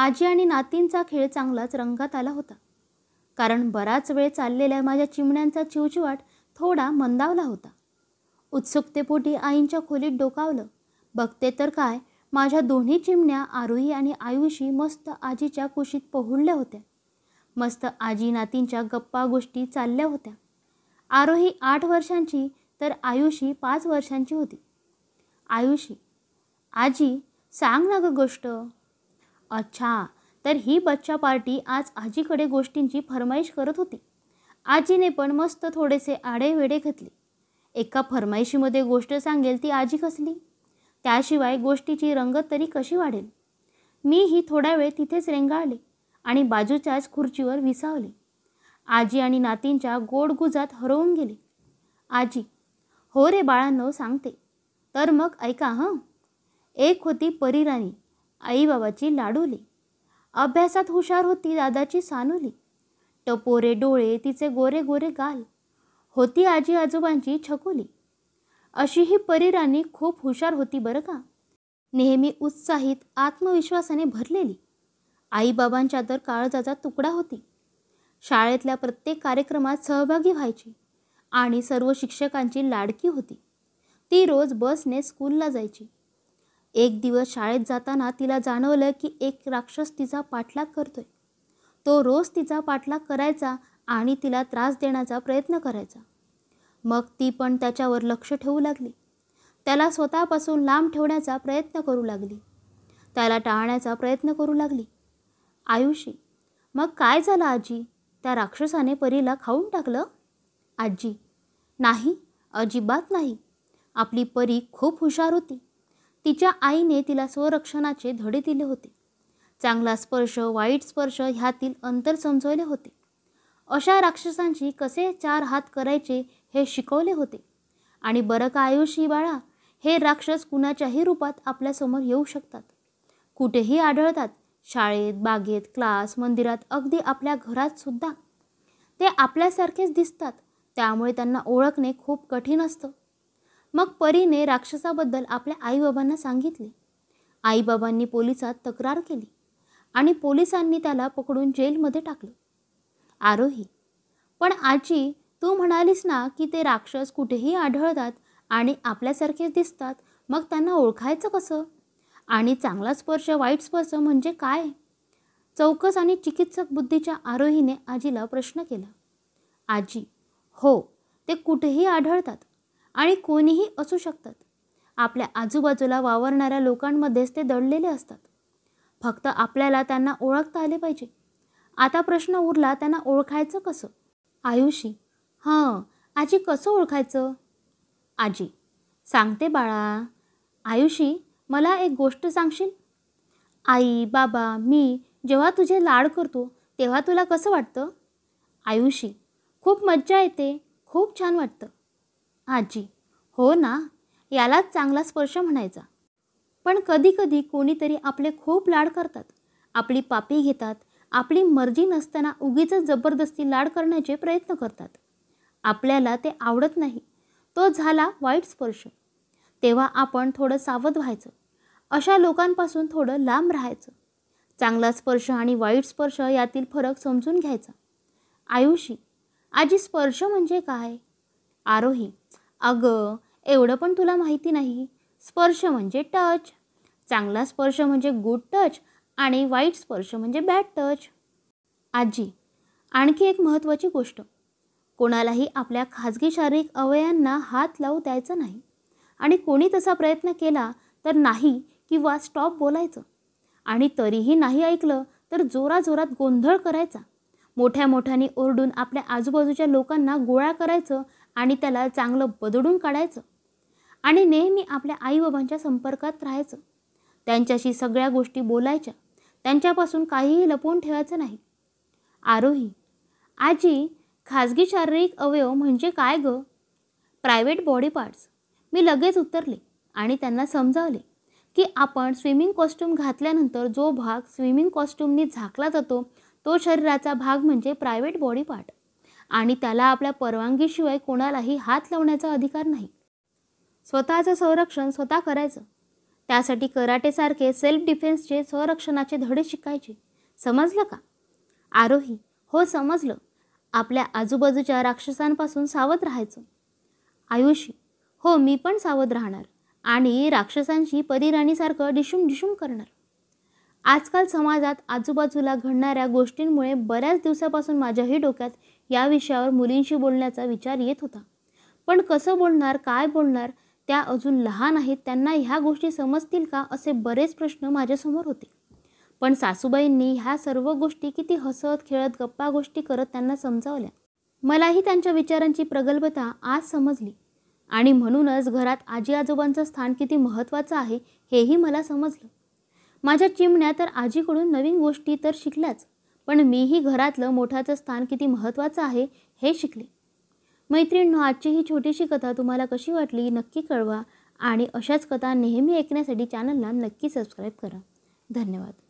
आजी आणि नातींचा खेळ चांगलाच रंगात आला होता कारण बराच वेळ चाललेल्या माझ्या चिमण्यांचा चिवचिवाट थोडा मंदावला होता उत्सुकतेपोटी आईंच्या खोलीत डोकावलं बघते तर काय माझ्या दोन्ही चिमण्या आरोही आणि आयुषी मस्त आजीच्या कुशीत पहुडल्या होत्या मस्त आजी नातींच्या गप्पा गोष्टी चालल्या होत्या आरोही आठ वर्षांची तर आयुषी पाच वर्षांची होती आयुषी आजी सांग ना गं गोष्ट अच्छा तर ही बच्चा पार्टी आज आजीकडे गोष्टींची फरमाईश करत होती आजीने पण मस्त थोडेसे आडेवेडे घेतले एका फरमाईशीमध्ये गोष्ट सांगेल ती आजी कसली त्याशिवाय गोष्टीची रंगत तरी कशी वाढेल मी ही थोडा वेळ तिथेच रेंगाळले आणि बाजूच्याच खुर्चीवर विसावले आजी आणि नातींच्या गोडगुजात हरवून गेले आजी हो रे बाळांनो सांगते तर मग ऐका हं एक होती परीराणी आईबाबाची लाडूली अभ्यासात हुशार होती दादाची सानुली टपोरे डोळे तिचे गोरे गोरे गाल होती आजी आजोबांची छकुली अशी ही परिराणी खूप हुशार होती बरं का नेहमी उत्साहित आत्मविश्वासाने भरलेली आईबाबांच्या तर काळजाचा तुकडा होती शाळेतल्या प्रत्येक कार्यक्रमात सहभागी व्हायची आणि सर्व शिक्षकांची लाडकी होती ती रोज बसने स्कूलला जायची एक दिवस शाळेत जाताना तिला जाणवलं की एक राक्षस तिचा पाठलाग करतोय तो रोज तिचा पाठलाग करायचा आणि तिला त्रास देण्याचा प्रयत्न करायचा मग ती पण त्याच्यावर लक्ष ठेवू लागली त्याला स्वतःपासून लांब ठेवण्याचा प्रयत्न करू लागली त्याला टाळण्याचा प्रयत्न करू लागली आयुषी मग काय झालं आजी त्या राक्षसाने परीला खाऊन टाकलं आजी नाही अजिबात नाही आपली परी खूप हुशार होती तिच्या आईने तिला स्वरक्षणाचे धडे दिले होते चांगला स्पर्श वाईट स्पर्श ह्यातील अंतर समजवले होते अशा राक्षसांची कसे चार हात करायचे हे शिकवले होते आणि बरं का आयुषी बाळा हे राक्षस कुणाच्याही रूपात आपल्यासमोर येऊ शकतात कुठेही आढळतात शाळेत बागेत क्लास मंदिरात अगदी आपल्या घरात सुद्धा ते आपल्यासारखेच दिसतात त्यामुळे त्यांना ओळखणे खूप कठीण असतं मग परीने राक्षसाबद्दल आपल्या आईबाबांना सांगितले आईबाबांनी पोलिसात तक्रार केली आणि पोलिसांनी त्याला पकडून जेलमध्ये टाकलं आरोही पण आजी तू म्हणालीस ना की ते राक्षस कुठेही आढळतात आणि आपल्यासारखेच दिसतात मग त्यांना ओळखायचं कसं आणि चांगला स्पर्श वाईट स्पर्श म्हणजे काय चौकस आणि चिकित्सक बुद्धीच्या आरोहीने आजीला प्रश्न केला आजी हो ते कुठेही आढळतात आणि कोणीही असू शकतात आपल्या आजूबाजूला वावरणाऱ्या लोकांमध्येच ते दडलेले असतात फक्त आपल्याला त्यांना ओळखता आले पाहिजे आता प्रश्न उरला त्यांना ओळखायचं कसं आयुषी हां आजी कसं ओळखायचं आजी सांगते बाळा आयुषी मला एक गोष्ट सांगशील आई बाबा मी जेव्हा तुझे लाड करतो तेव्हा तुला कसं वाटतं आयुषी खूप मज्जा येते खूप छान वाटतं आजी हो ना यालाच चांगला स्पर्श म्हणायचा पण कधीकधी कोणीतरी आपले खूप लाड करतात आपली पापी घेतात आपली मर्जी नसताना उगीच जबरदस्ती लाड करण्याचे प्रयत्न करतात आपल्याला ते आवडत नाही तो झाला वाईट स्पर्श तेव्हा आपण थोडं सावध व्हायचं अशा लोकांपासून थोडं लांब राहायचं चांगला स्पर्श आणि वाईट स्पर्श यातील फरक समजून घ्यायचा आयुषी आजी स्पर्श म्हणजे काय आरोही अगं एवढं पण तुला माहिती नाही स्पर्श म्हणजे टच चांगला स्पर्श म्हणजे गुड टच आणि वाईट स्पर्श म्हणजे बॅड टच आजी आणखी एक महत्त्वाची गोष्ट कोणालाही आपल्या खाजगी शारीरिक अवयांना हात लावू द्यायचा नाही आणि कोणी तसा प्रयत्न केला तर नाही किंवा स्टॉप बोलायचं आणि तरीही नाही ऐकलं तर जोराजोरात गोंधळ करायचा मोठ्या मोठ्याने ओरडून आपल्या आजूबाजूच्या लोकांना गोळा करायचं आणि त्याला चांगलं बदडून काढायचं आणि नेहमी आपल्या आईबाबांच्या संपर्कात राहायचं त्यांच्याशी सगळ्या गोष्टी बोलायच्या त्यांच्यापासून काहीही लपवून ठेवायचं नाही आरोही आजी खाजगी शारीरिक अवयव म्हणजे काय ग प्रायव्हेट बॉडी पार्ट्स मी लगेच उतरले आणि त्यांना समजावले की आपण स्विमिंग कॉस्ट्यूम घातल्यानंतर जो भाग स्विमिंग कॉस्ट्युमनी झाकला जातो तो शरीराचा भाग म्हणजे प्रायव्हेट बॉडी पार्ट आणि त्याला आपल्या परवानगीशिवाय कोणालाही हात लावण्याचा अधिकार नाही स्वतःचं संरक्षण स्वतः करायचं त्यासाठी कराटेसारखे सेल्फ डिफेन्सचे संरक्षणाचे धडे शिकायचे समजलं का आरोही हो समजलं आपल्या आजूबाजूच्या राक्षसांपासून सावध राहायचं आयुषी हो मी पण सावध राहणार आणि राक्षसांशी परीराणीसारखं डिशुम डिशुम करणार आजकाल समाजात आजूबाजूला घडणाऱ्या गोष्टींमुळे बऱ्याच दिवसापासून माझ्याही डोक्यात या विषयावर मुलींशी बोलण्याचा विचार येत होता पण कसं बोलणार काय बोलणार त्या अजून लहान आहेत त्यांना ह्या गोष्टी समजतील का असे बरेच प्रश्न माझ्यासमोर होते पण सासूबाईंनी ह्या सर्व गोष्टी किती हसत खेळत गप्पा गोष्टी करत त्यांना समजावल्या मलाही त्यांच्या विचारांची प्रगल्भता आज समजली आणि म्हणूनच घरात आजी आजोबांचं स्थान किती महत्त्वाचं आहे हेही मला समजलं माझ्या चिमण्या तर आजीकडून नवीन गोष्टी तर शिकल्याच पण मीही घरातलं मोठाचं स्थान किती महत्त्वाचं आहे हे शिकले मैत्रिणींनो आजची ही छोटीशी कथा तुम्हाला कशी वाटली नक्की कळवा आणि अशाच कथा नेहमी ऐकण्यासाठी चॅनलला नक्की सबस्क्राईब करा धन्यवाद